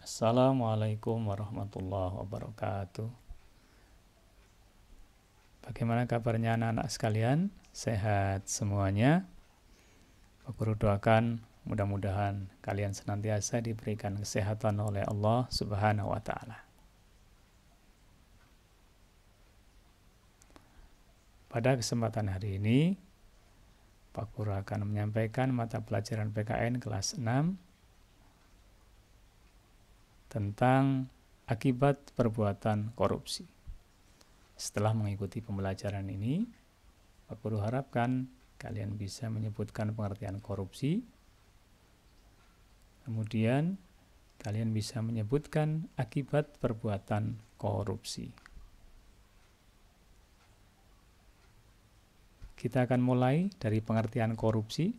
Assalamualaikum warahmatullahi wabarakatuh. Bagaimana kabarnya anak-anak sekalian? Sehat semuanya? Guru doakan mudah-mudahan kalian senantiasa diberikan kesehatan oleh Allah Subhanahu wa taala. Pada kesempatan hari ini, Pak Guru akan menyampaikan mata pelajaran PKN kelas 6 tentang akibat perbuatan korupsi. Setelah mengikuti pembelajaran ini, Pak Guru harapkan kalian bisa menyebutkan pengertian korupsi. Kemudian kalian bisa menyebutkan akibat perbuatan korupsi. Kita akan mulai dari pengertian korupsi.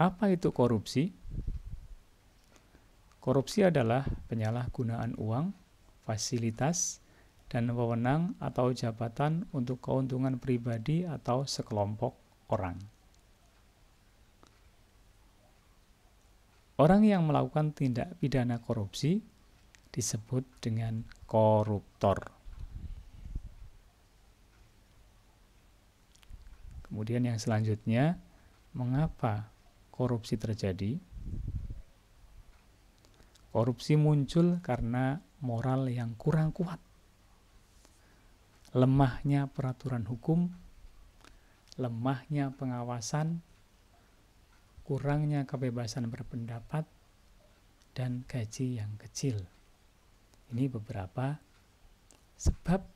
Apa itu korupsi? Korupsi adalah penyalahgunaan uang, fasilitas, dan wewenang atau jabatan untuk keuntungan pribadi atau sekelompok orang. Orang yang melakukan tindak pidana korupsi disebut dengan koruptor. Kemudian yang selanjutnya, mengapa korupsi terjadi? Korupsi muncul karena moral yang kurang kuat, lemahnya peraturan hukum, lemahnya pengawasan, kurangnya kebebasan berpendapat, dan gaji yang kecil. Ini beberapa sebab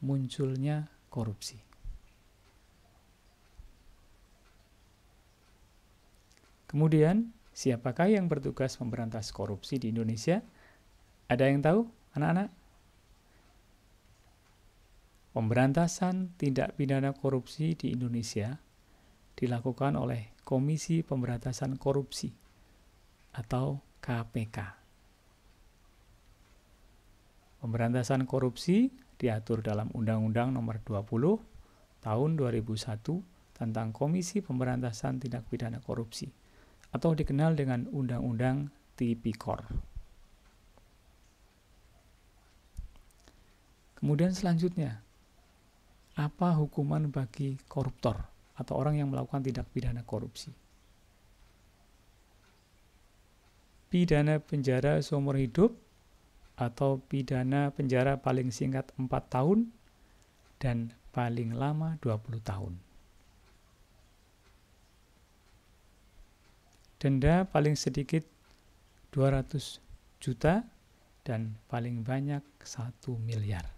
munculnya korupsi. Kemudian, Siapakah yang bertugas memberantas korupsi di Indonesia? Ada yang tahu, anak-anak? Pemberantasan tindak pidana korupsi di Indonesia dilakukan oleh Komisi Pemberantasan Korupsi atau KPK. Pemberantasan korupsi diatur dalam Undang-Undang Nomor 20 Tahun 2001 tentang Komisi Pemberantasan Tindak Pidana Korupsi atau dikenal dengan Undang-Undang Tipikor. Kemudian selanjutnya, apa hukuman bagi koruptor atau orang yang melakukan tindak pidana korupsi? Pidana penjara seumur hidup atau pidana penjara paling singkat 4 tahun dan paling lama 20 tahun. denda paling sedikit 200 juta dan paling banyak 1 miliar.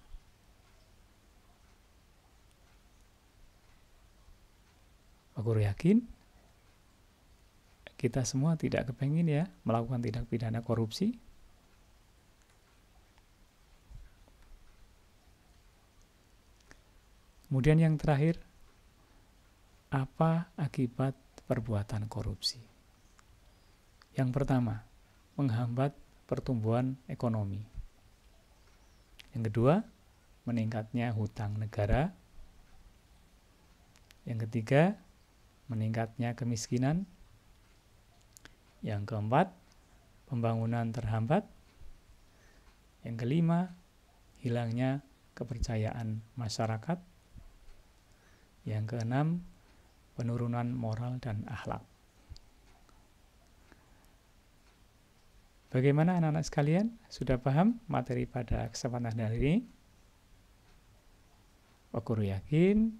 Pak Guru yakin kita semua tidak kepengin ya melakukan tindak pidana korupsi. Kemudian yang terakhir, apa akibat perbuatan korupsi? Yang pertama, menghambat pertumbuhan ekonomi. Yang kedua, meningkatnya hutang negara. Yang ketiga, meningkatnya kemiskinan. Yang keempat, pembangunan terhambat. Yang kelima, hilangnya kepercayaan masyarakat. Yang keenam, penurunan moral dan akhlak. Bagaimana anak-anak sekalian? Sudah paham materi pada kesempatan hari ini? Aku oh, yakin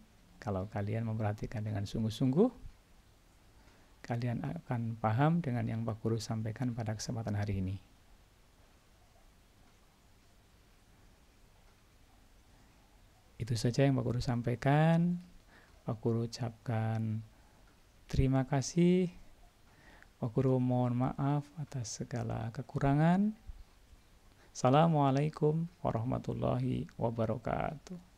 kalau kalian memperhatikan dengan sungguh-sungguh, kalian akan paham dengan yang Pak Guru sampaikan pada kesempatan hari ini. Itu saja yang Pak Guru sampaikan. Pak Guru ucapkan terima kasih Pak guru mohon maaf atas segala kekurangan. Assalamualaikum warahmatullahi wabarakatuh.